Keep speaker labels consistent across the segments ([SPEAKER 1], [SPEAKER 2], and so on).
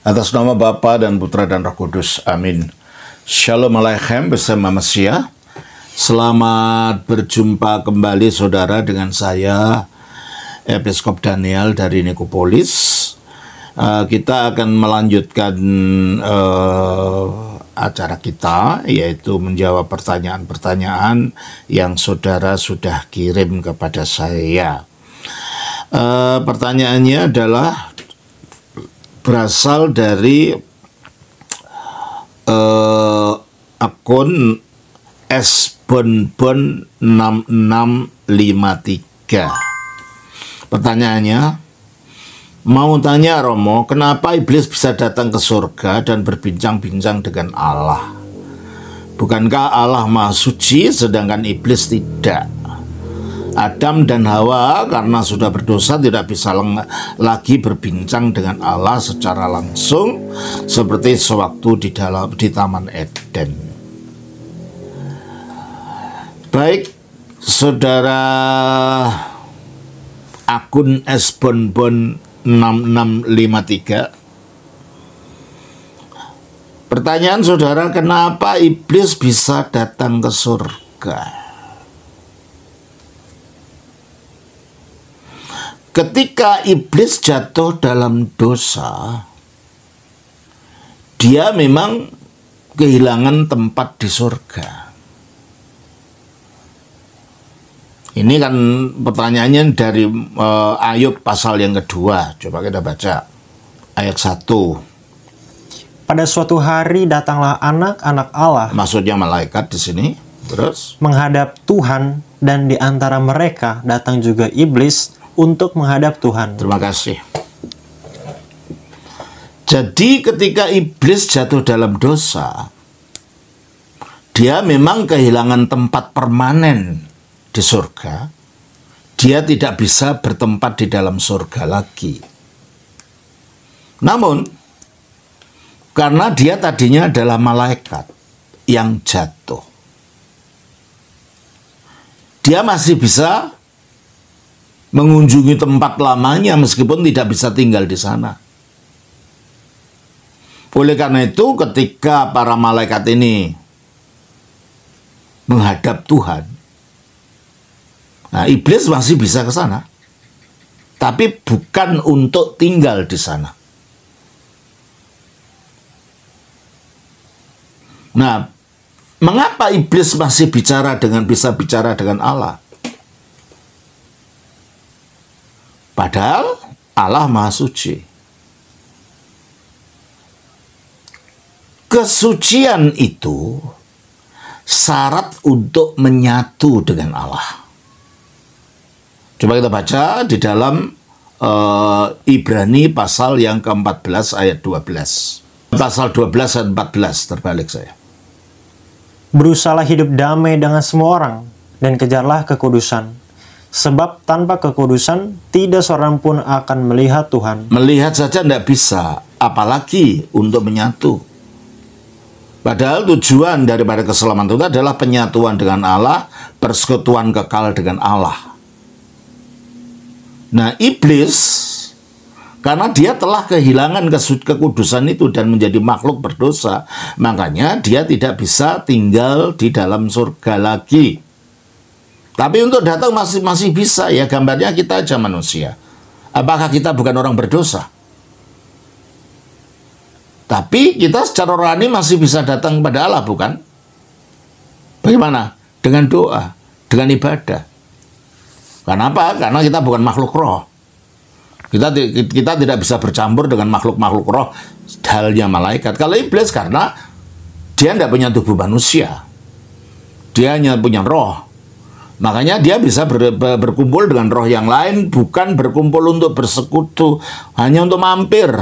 [SPEAKER 1] Atas nama Bapa dan Putra dan Roh Kudus. Amin. Shalom Aleichem bersama Mesia. Selamat berjumpa kembali saudara dengan saya Episkop Daniel dari Nikopolis. Uh, kita akan melanjutkan uh, acara kita yaitu menjawab pertanyaan-pertanyaan yang saudara sudah kirim kepada saya. Uh, pertanyaannya adalah berasal dari uh, akun sbonbon 6653 pertanyaannya mau tanya Romo kenapa iblis bisa datang ke surga dan berbincang-bincang dengan Allah bukankah Allah maha suci sedangkan iblis tidak Adam dan Hawa karena sudah berdosa tidak bisa lagi berbincang dengan Allah secara langsung seperti sewaktu di dalam di taman Eden. Baik, saudara akun sbonbon 6653 Pertanyaan saudara, kenapa iblis bisa datang ke surga? ketika iblis jatuh dalam dosa, dia memang kehilangan tempat di surga. Ini kan pertanyaannya dari e, Ayub pasal yang kedua. Coba kita baca ayat
[SPEAKER 2] 1. Pada suatu hari datanglah anak-anak Allah. Maksudnya malaikat di sini. Terus menghadap Tuhan dan di antara mereka datang juga iblis untuk menghadap Tuhan. Terima kasih.
[SPEAKER 1] Jadi ketika iblis jatuh dalam dosa, dia memang kehilangan tempat permanen di surga. Dia tidak bisa bertempat di dalam surga lagi. Namun, karena dia tadinya adalah malaikat yang jatuh, dia masih bisa mengunjungi tempat lamanya meskipun tidak bisa tinggal di sana. Oleh karena itu ketika para malaikat ini menghadap Tuhan, nah iblis masih bisa ke sana. Tapi bukan untuk tinggal di sana. Nah, mengapa iblis masih bicara dengan bisa bicara dengan Allah? Padahal Allah Maha Suci. Kesucian itu syarat untuk menyatu dengan Allah. Coba kita baca di dalam uh, Ibrani pasal yang ke-14 ayat 12. Pasal 12 ayat 14 terbalik saya.
[SPEAKER 2] Berusahalah hidup damai dengan semua orang dan kejarlah kekudusan Sebab tanpa kekudusan, tidak seorang pun akan melihat Tuhan.
[SPEAKER 1] Melihat saja tidak bisa, apalagi untuk menyatu. Padahal tujuan daripada keselamatan itu adalah penyatuan dengan Allah, persekutuan kekal dengan Allah. Nah, iblis karena dia telah kehilangan kekudusan itu dan menjadi makhluk berdosa, makanya dia tidak bisa tinggal di dalam surga lagi. Tapi untuk datang masih masih bisa ya gambarnya kita aja manusia. Apakah kita bukan orang berdosa? Tapi kita secara rohani masih bisa datang kepada Allah, bukan? Bagaimana? Dengan doa, dengan ibadah. Kenapa? Karena kita bukan makhluk roh. Kita kita tidak bisa bercampur dengan makhluk-makhluk roh halnya malaikat. Kalau iblis karena dia tidak punya tubuh manusia. Dia hanya punya roh. Makanya dia bisa ber, ber, berkumpul dengan roh yang lain bukan berkumpul untuk bersekutu, hanya untuk mampir.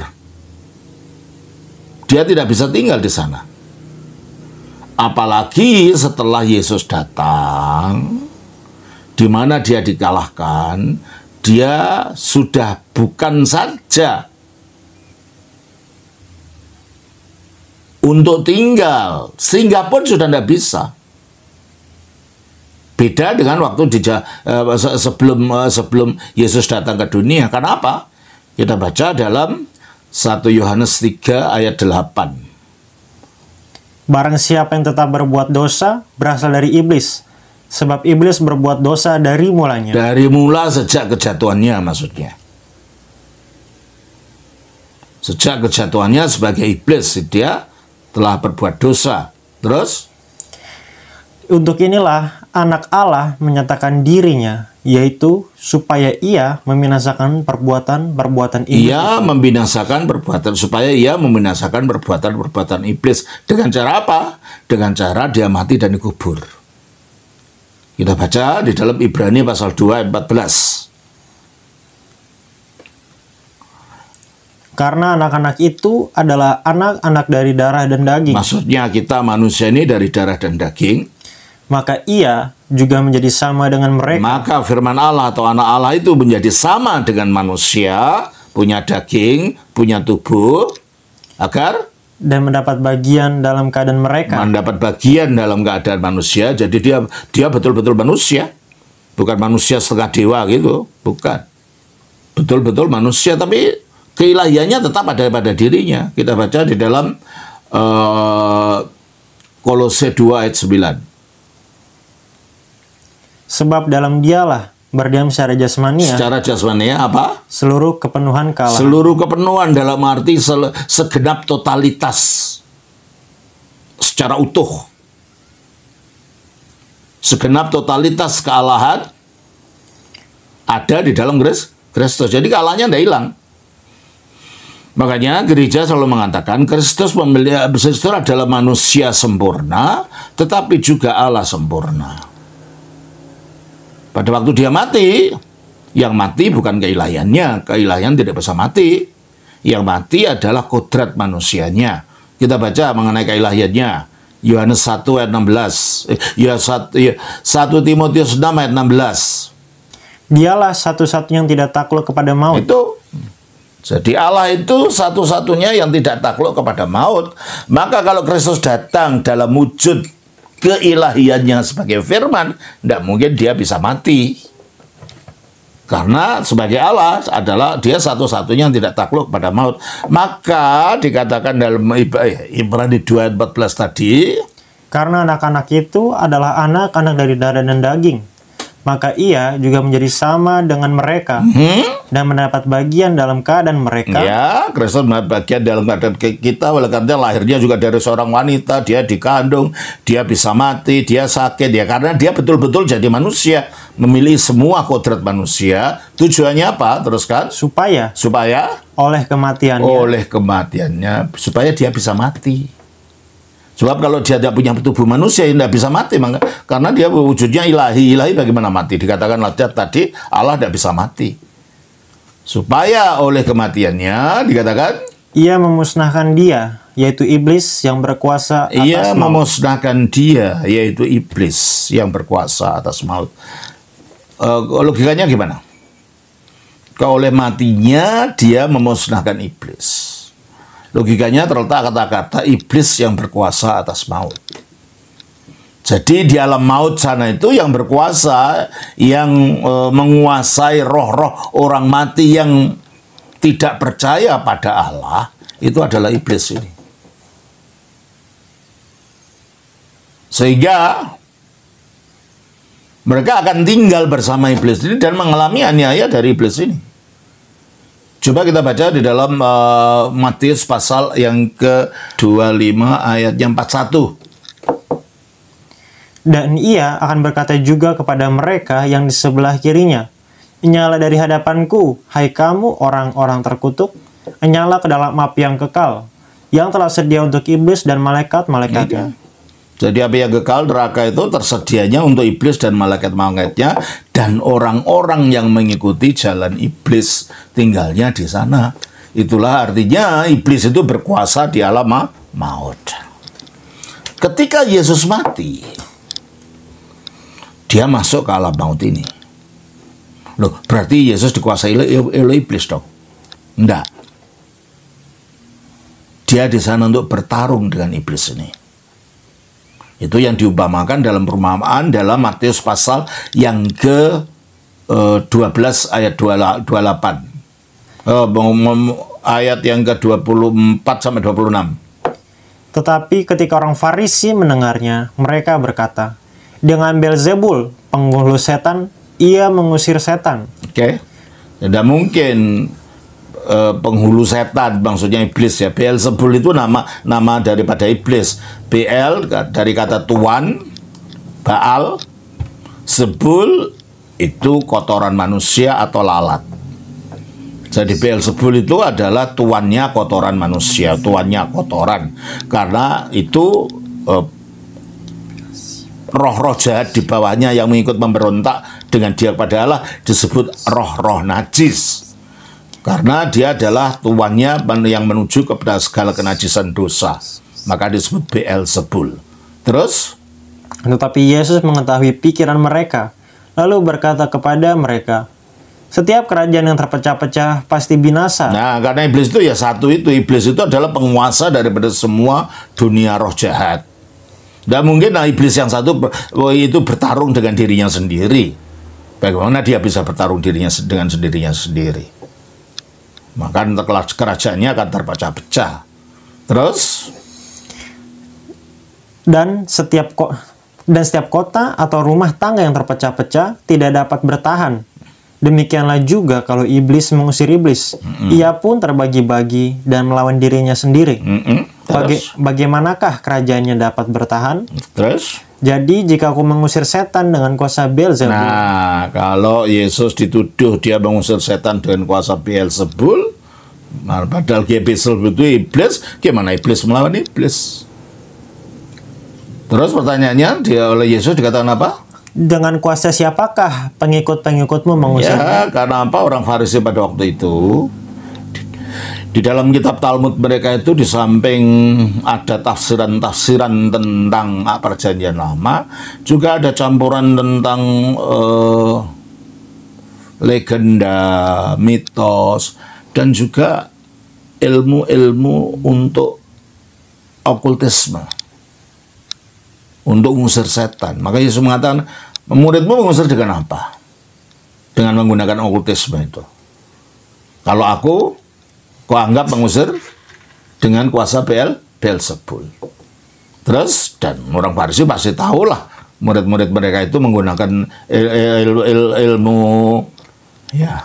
[SPEAKER 1] Dia tidak bisa tinggal di sana. Apalagi setelah Yesus datang, di mana dia dikalahkan, dia sudah bukan saja untuk tinggal, sehingga pun sudah tidak bisa Beda dengan waktu di, uh, eh, sebelum uh, sebelum Yesus datang ke dunia. Karena apa? Kita baca dalam 1 Yohanes 3 ayat 8.
[SPEAKER 2] Barang siapa yang tetap berbuat dosa berasal dari iblis, sebab iblis berbuat dosa dari mulanya.
[SPEAKER 1] Dari mula sejak kejatuhannya maksudnya sejak kejatuhannya sebagai iblis dia telah berbuat dosa. Terus
[SPEAKER 2] untuk inilah anak Allah menyatakan dirinya, yaitu supaya ia membinasakan perbuatan-perbuatan iblis. Ia
[SPEAKER 1] membinasakan perbuatan, supaya ia membinasakan perbuatan-perbuatan iblis. Dengan cara apa? Dengan cara dia mati dan dikubur. Kita baca di dalam Ibrani pasal 2 ayat 14.
[SPEAKER 2] Karena anak-anak itu adalah anak-anak dari darah dan daging. Maksudnya kita manusia ini dari darah dan daging maka ia juga menjadi sama dengan mereka. Maka firman Allah atau anak Allah
[SPEAKER 1] itu menjadi sama dengan manusia, punya daging, punya tubuh, agar dan mendapat bagian dalam keadaan mereka. Mendapat bagian dalam keadaan manusia, jadi dia dia betul-betul manusia, bukan manusia setengah dewa gitu, bukan. Betul-betul manusia, tapi keilahiannya tetap ada pada dirinya. Kita baca di dalam uh, Kolose 2 ayat 9.
[SPEAKER 2] Sebab dalam dialah berdiam secara jasmani. Ya.
[SPEAKER 1] Secara jasmani ya, apa?
[SPEAKER 2] Seluruh kepenuhan kalah. Seluruh
[SPEAKER 1] kepenuhan dalam arti segenap totalitas. Secara utuh. Segenap totalitas kealahan ada di dalam Kristus. Jadi kalahnya tidak hilang. Makanya gereja selalu mengatakan Kristus memilih Kristus adalah manusia sempurna, tetapi juga Allah sempurna. Pada waktu dia mati, yang mati bukan keilayannya, keilayan tidak bisa mati. Yang mati adalah kodrat manusianya. Kita baca mengenai keilahiannya. Yohanes 1 ayat 16. Eh, Yohanes 1, 1 Timotius 6 ayat 16.
[SPEAKER 2] Dialah satu-satunya yang tidak takluk kepada maut. Itu jadi Allah itu satu-satunya yang
[SPEAKER 1] tidak takluk kepada maut. Maka kalau Kristus datang dalam wujud keilahiannya sebagai firman, tidak mungkin dia bisa mati. Karena sebagai Allah adalah dia satu-satunya yang tidak takluk pada maut. Maka dikatakan dalam eh, Ibrani 14 tadi,
[SPEAKER 2] karena anak-anak itu adalah anak-anak dari darah dan daging, maka ia juga menjadi sama dengan mereka hmm? dan mendapat bagian dalam keadaan mereka. Ya, Kristus mendapat bagian dalam
[SPEAKER 1] keadaan kita, oleh karena lahirnya juga dari seorang wanita, dia dikandung, dia bisa mati, dia sakit, ya karena dia betul-betul jadi manusia, memilih semua kodrat manusia. Tujuannya apa? Teruskan. Supaya. Supaya. Oleh kematiannya. Oleh kematiannya, supaya dia bisa mati. Sebab kalau dia tidak punya tubuh manusia, ya tidak bisa mati. Maka, karena dia wujudnya ilahi. Ilahi bagaimana mati? Dikatakan tadi, Allah tidak bisa mati. Supaya oleh kematiannya, dikatakan, Ia
[SPEAKER 2] memusnahkan dia,
[SPEAKER 1] yaitu iblis yang berkuasa atas Ia memusnahkan dia, yaitu iblis yang berkuasa atas maut. Uh, logikanya gimana? Kalau oleh matinya, dia memusnahkan iblis. Logikanya terletak kata-kata iblis yang berkuasa atas maut. Jadi di alam maut sana itu yang berkuasa, yang e, menguasai roh-roh orang mati yang tidak percaya pada Allah, itu adalah iblis ini. Sehingga mereka akan tinggal bersama iblis ini dan mengalami aniaya dari iblis ini. Coba kita baca di dalam uh, Matius pasal yang ke-25 ayat yang 41.
[SPEAKER 2] Dan ia akan berkata juga kepada mereka yang di sebelah kirinya, Nyala dari hadapanku, hai kamu orang-orang terkutuk, nyala ke dalam api yang kekal, yang telah sedia untuk iblis dan malaikat-malaikatnya. Jadi api yang kekal
[SPEAKER 1] neraka itu tersedianya untuk iblis dan malaikat-malaikatnya dan orang-orang yang mengikuti jalan iblis tinggalnya di sana. Itulah artinya iblis itu berkuasa di alam maut. Ketika Yesus mati, dia masuk ke alam maut ini. Loh, berarti Yesus dikuasai oleh iblis dong? Enggak. Dia di sana untuk bertarung dengan iblis ini. Itu yang diumpamakan dalam perumpamaan dalam Matius pasal yang ke eh, dua 12 ayat 28. Eh, ayat yang ke 24
[SPEAKER 2] sampai 26. Tetapi ketika orang Farisi mendengarnya, mereka berkata, dengan Belzebul, penghulu setan, ia mengusir setan. Oke.
[SPEAKER 1] Okay. Tidak mungkin Eh, penghulu setan maksudnya iblis ya bl sebul itu nama nama daripada iblis BL dari kata tuan Baal Sebul itu kotoran manusia atau lalat jadi bl sebul itu adalah tuannya kotoran manusia tuannya kotoran karena itu uh, roh-roh jahat di bawahnya yang mengikut memberontak dengan dia padahal disebut roh-roh najis. Karena dia adalah tuannya yang menuju kepada
[SPEAKER 2] segala kenajisan dosa. Maka disebut BL Sebul. Terus? Tetapi anu, Yesus mengetahui pikiran mereka, lalu berkata kepada mereka, setiap kerajaan yang terpecah-pecah pasti binasa. Nah, karena iblis itu ya satu itu.
[SPEAKER 1] Iblis itu adalah penguasa daripada semua dunia roh jahat. Dan mungkin nah, iblis yang satu oh, itu bertarung dengan dirinya sendiri. Bagaimana dia bisa bertarung dirinya dengan sendirinya sendiri? maka kerajaannya akan terpecah-pecah.
[SPEAKER 2] Terus dan setiap ko dan setiap kota atau rumah tangga yang terpecah-pecah tidak dapat bertahan. Demikianlah juga kalau iblis mengusir iblis, mm -mm. ia pun terbagi-bagi dan melawan dirinya sendiri. Mm -mm. Baga bagaimanakah kerajaannya dapat bertahan? Terus jadi jika aku mengusir setan dengan kuasa Beelzebul.
[SPEAKER 1] Nah, kalau Yesus dituduh dia mengusir setan dengan kuasa Beelzebul, nah, padahal dia Beelzebul itu iblis, gimana iblis melawan iblis? Terus pertanyaannya dia oleh Yesus dikatakan apa?
[SPEAKER 2] Dengan kuasa siapakah pengikut-pengikutmu mengusir? Ya,
[SPEAKER 1] karena apa orang Farisi pada waktu itu di dalam kitab Talmud mereka itu di samping ada tafsiran-tafsiran tentang ah, perjanjian lama, juga ada campuran tentang uh, legenda, mitos, dan juga ilmu-ilmu untuk okultisme, untuk mengusir setan. Maka Yesus mengatakan, muridmu mengusir dengan apa? Dengan menggunakan okultisme itu. Kalau aku Kau anggap pengusir dengan kuasa Bel sebul, Terus dan orang Farisi pasti tahu lah murid-murid mereka itu menggunakan il, il, il, ilmu ya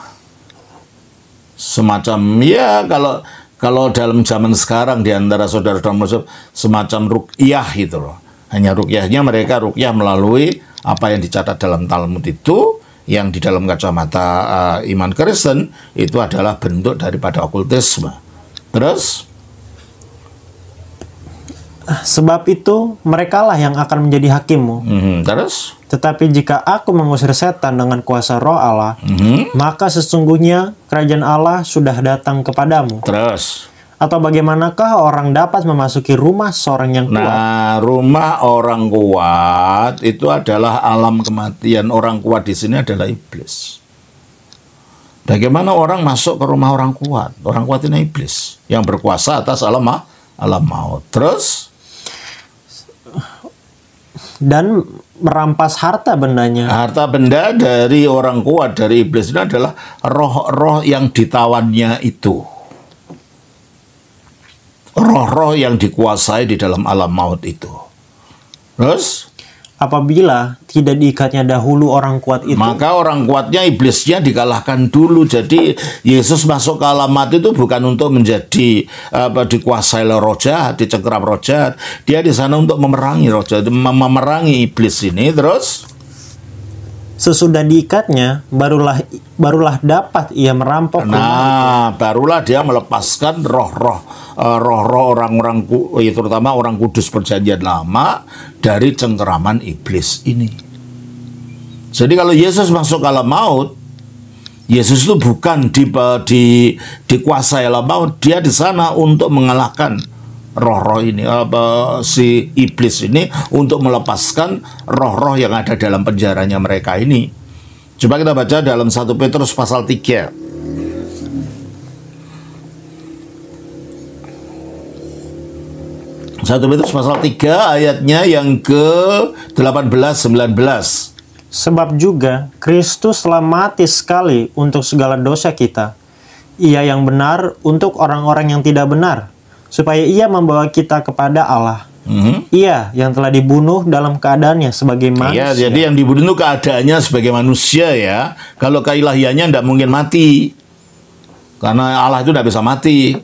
[SPEAKER 1] semacam ya kalau kalau dalam zaman sekarang di antara saudara-saudara muslim semacam rukyah gitu loh. Hanya rukyahnya mereka rukyah melalui apa yang dicatat dalam Talmud itu yang di dalam kacamata uh, iman Kristen itu adalah bentuk daripada okultisme. Terus
[SPEAKER 2] ah, sebab itu merekalah yang akan menjadi hakimmu. Mm-hmm. Terus tetapi jika aku mengusir setan dengan kuasa roh Allah, mm-hmm. maka sesungguhnya kerajaan Allah sudah datang kepadamu. Terus atau bagaimanakah orang dapat memasuki rumah seorang yang kuat?
[SPEAKER 1] Nah, rumah orang kuat itu adalah alam kematian. Orang kuat di sini adalah iblis. Bagaimana orang masuk ke rumah orang kuat? Orang kuat ini iblis yang berkuasa atas alam alam maut. Terus dan merampas harta bendanya. Harta benda dari orang kuat dari iblis ini adalah roh-roh yang ditawannya itu roh-roh yang dikuasai di dalam alam maut itu. Terus? Apabila tidak diikatnya dahulu orang kuat itu. Maka orang kuatnya, iblisnya dikalahkan dulu. Jadi Yesus masuk ke alam maut itu bukan untuk menjadi apa, dikuasai oleh roh jahat, dicengkeram roh jahat. Dia di sana untuk memerangi roh jahat, memerangi iblis ini. Terus?
[SPEAKER 2] sesudah diikatnya barulah barulah dapat ia merampok
[SPEAKER 1] nah barulah dia melepaskan roh-roh eh, roh-roh orang-orang eh, terutama orang kudus perjanjian lama dari cengkeraman iblis ini jadi kalau Yesus masuk ke alam maut Yesus itu bukan di, eh, di dikuasai alam maut dia di sana untuk mengalahkan roh-roh ini apa si iblis ini untuk melepaskan roh-roh yang ada dalam penjaranya mereka ini. Coba kita baca dalam 1 Petrus pasal 3. Satu Petrus pasal 3 ayatnya yang ke-18
[SPEAKER 2] 19. Sebab juga Kristus telah mati sekali untuk segala dosa kita. Ia yang benar untuk orang-orang yang tidak benar, supaya ia membawa kita kepada Allah. Mm-hmm. Iya, yang telah dibunuh dalam keadaannya sebagai iya, manusia. Iya, jadi yang dibunuh itu keadaannya sebagai manusia ya. Kalau keilahiannya tidak mungkin
[SPEAKER 1] mati. Karena Allah itu tidak bisa mati.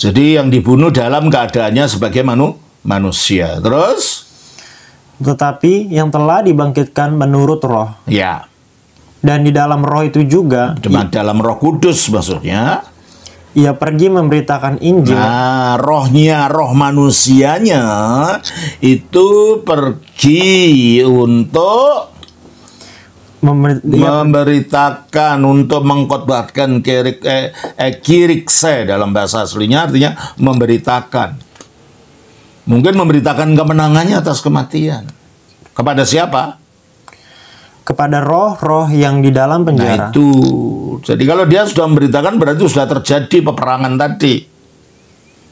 [SPEAKER 1] Jadi yang dibunuh dalam keadaannya sebagai manu- manusia. Terus?
[SPEAKER 2] Tetapi yang telah dibangkitkan menurut roh. Ya. Dan di dalam roh itu juga. Di dalam roh kudus maksudnya ia pergi memberitakan Injil. Nah,
[SPEAKER 1] rohnya, roh manusianya itu pergi untuk Member memberitakan untuk mengkotbahkan kirik eh, eh, kirikse dalam bahasa aslinya artinya memberitakan. Mungkin memberitakan kemenangannya atas kematian. Kepada siapa?
[SPEAKER 2] kepada roh-roh yang di dalam nah, penjara. Nah, itu.
[SPEAKER 1] Jadi kalau dia sudah memberitakan berarti sudah terjadi peperangan tadi.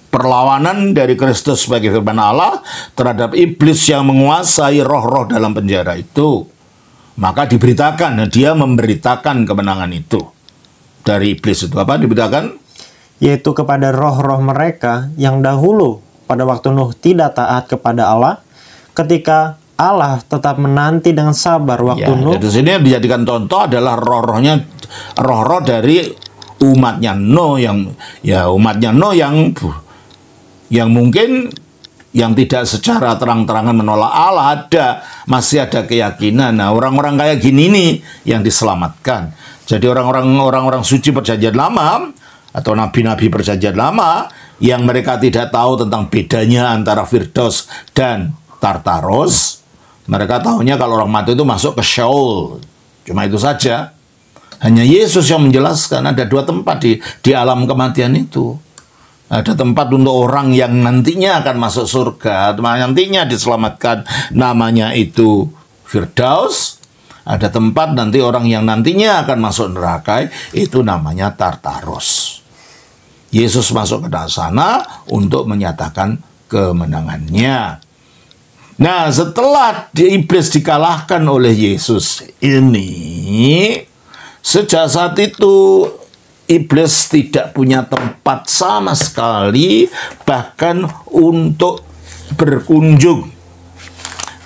[SPEAKER 1] Perlawanan dari Kristus sebagai firman Allah terhadap iblis yang menguasai roh-roh dalam penjara itu. Maka diberitakan, dia memberitakan kemenangan itu. Dari iblis itu apa diberitakan?
[SPEAKER 2] Yaitu kepada roh-roh mereka yang dahulu pada waktu Nuh tidak taat kepada Allah ketika Allah tetap menanti dengan sabar waktu ya, Nuh. Di
[SPEAKER 1] sini yang dijadikan contoh adalah roh-rohnya roh-roh dari umatnya Nuh yang ya umatnya Nuh yang yang mungkin yang tidak secara terang-terangan menolak Allah ada masih ada keyakinan. Nah, orang-orang kayak gini nih yang diselamatkan. Jadi orang-orang orang-orang suci perjanjian lama atau nabi-nabi perjanjian lama yang mereka tidak tahu tentang bedanya antara Firdos dan Tartaros mereka tahunya kalau orang mati itu masuk ke Sheol. Cuma itu saja. Hanya Yesus yang menjelaskan ada dua tempat di di alam kematian itu. Ada tempat untuk orang yang nantinya akan masuk surga, nantinya diselamatkan namanya itu Firdaus. Ada tempat nanti orang yang nantinya akan masuk neraka, itu namanya Tartarus. Yesus masuk ke sana untuk menyatakan kemenangannya. Nah, setelah iblis dikalahkan oleh Yesus ini, sejak saat itu iblis tidak punya tempat sama sekali bahkan untuk berkunjung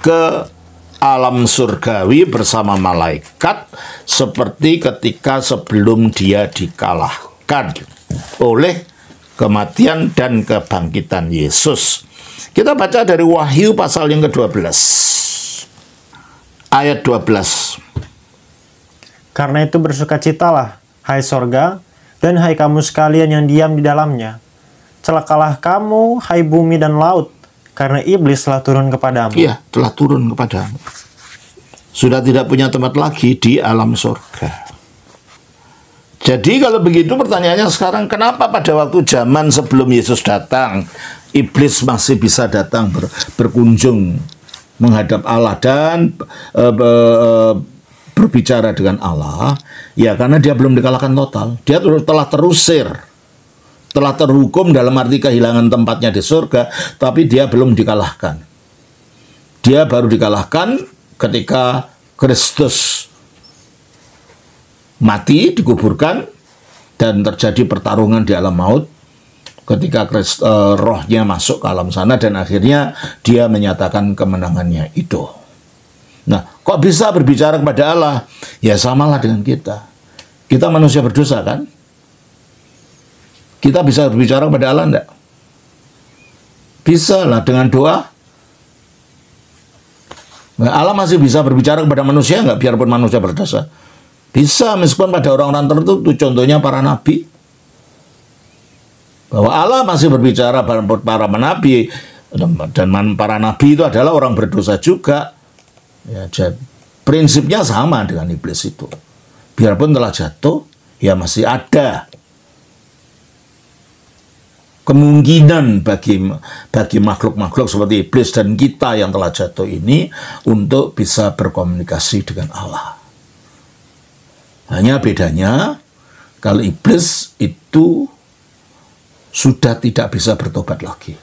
[SPEAKER 1] ke alam surgawi bersama malaikat seperti ketika sebelum dia dikalahkan oleh kematian dan kebangkitan Yesus. Kita baca dari Wahyu pasal yang ke-12. Ayat 12.
[SPEAKER 2] Karena itu bersukacitalah, hai sorga, dan hai kamu sekalian yang diam di dalamnya. Celakalah kamu, hai bumi dan laut, karena iblis telah turun kepadamu. Iya, telah turun kepadamu. Sudah tidak punya tempat lagi di alam sorga.
[SPEAKER 1] Jadi kalau begitu pertanyaannya sekarang kenapa pada waktu zaman sebelum Yesus datang iblis masih bisa datang ber, berkunjung menghadap Allah dan e, e, berbicara dengan Allah ya karena dia belum dikalahkan total dia telah terusir telah terhukum dalam arti kehilangan tempatnya di surga tapi dia belum dikalahkan dia baru dikalahkan ketika Kristus mati dikuburkan dan terjadi pertarungan di alam maut ketika Christ, uh, eh, rohnya masuk ke alam sana dan akhirnya dia menyatakan kemenangannya itu. Nah, kok bisa berbicara kepada Allah? Ya samalah dengan kita. Kita manusia berdosa kan? Kita bisa berbicara kepada Allah enggak? Bisa lah dengan doa. Nah, Allah masih bisa berbicara kepada manusia nggak biarpun manusia berdosa? Bisa meskipun pada orang-orang tertentu contohnya para nabi bahwa Allah masih berbicara para nabi dan para nabi itu adalah orang berdosa juga. Ya, jadi prinsipnya sama dengan iblis itu. Biarpun telah jatuh, ya masih ada kemungkinan bagi bagi makhluk-makhluk seperti iblis dan kita yang telah jatuh ini untuk bisa berkomunikasi dengan Allah. Hanya bedanya kalau iblis itu sudah tidak bisa bertobat lagi.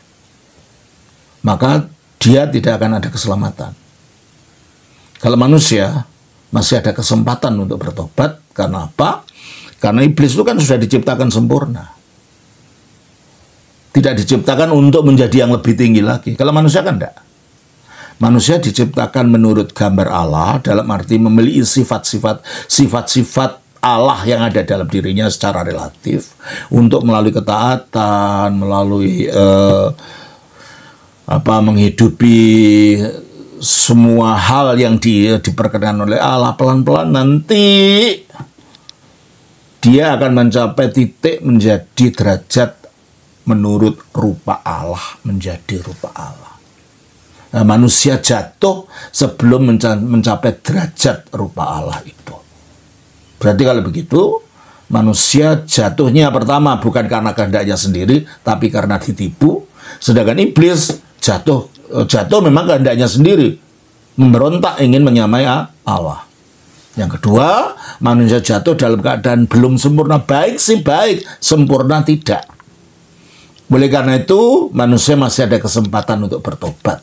[SPEAKER 1] Maka dia tidak akan ada keselamatan. Kalau manusia masih ada kesempatan untuk bertobat, karena apa? Karena iblis itu kan sudah diciptakan sempurna. Tidak diciptakan untuk menjadi yang lebih tinggi lagi. Kalau manusia kan enggak. Manusia diciptakan menurut gambar Allah dalam arti memiliki sifat-sifat sifat-sifat Allah yang ada dalam dirinya secara relatif untuk melalui ketaatan, melalui eh, apa menghidupi semua hal yang di, diperkenan oleh Allah pelan-pelan nanti dia akan mencapai titik menjadi derajat menurut rupa Allah menjadi rupa Allah. Nah, manusia jatuh sebelum mencapai derajat rupa Allah itu. Berarti kalau begitu, manusia jatuhnya pertama bukan karena kehendaknya sendiri, tapi karena ditipu. Sedangkan iblis jatuh eh, jatuh memang kehendaknya sendiri. Memberontak ingin menyamai Allah. Yang kedua, manusia jatuh dalam keadaan belum sempurna. Baik sih baik, sempurna tidak. Oleh karena itu, manusia masih ada kesempatan untuk bertobat.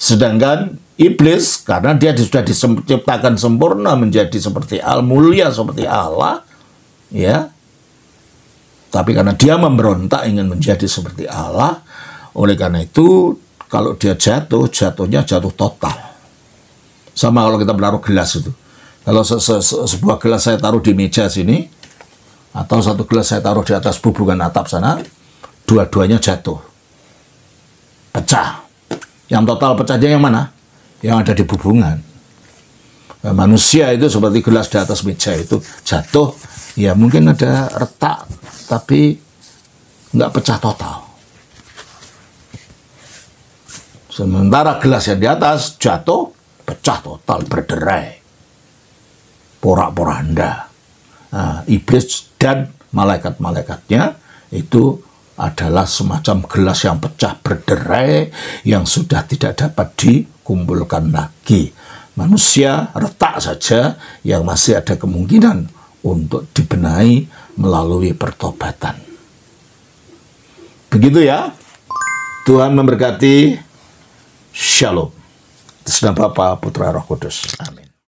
[SPEAKER 1] Sedangkan iblis karena dia sudah diciptakan sempurna menjadi seperti al mulia seperti Allah ya. Tapi karena dia memberontak ingin menjadi seperti Allah, oleh karena itu kalau dia jatuh, jatuhnya jatuh total. Sama kalau kita menaruh gelas itu. Kalau se -se sebuah gelas saya taruh di meja sini, atau satu gelas saya taruh di atas bubukan atap sana, dua-duanya jatuh. Pecah. Yang total pecahnya yang mana? Yang ada di bubungan. Nah, manusia itu seperti gelas di atas meja itu jatuh, ya mungkin ada retak, tapi nggak pecah total. Sementara gelas yang di atas jatuh, pecah total, berderai. Porak-poranda. Nah, iblis dan malaikat-malaikatnya itu adalah semacam gelas yang pecah berderai yang sudah tidak dapat dikumpulkan lagi. Manusia retak saja yang masih ada kemungkinan untuk dibenahi melalui pertobatan. Begitu ya. Tuhan memberkati. Shalom. Sedang Bapa, Putra Roh Kudus. Amin.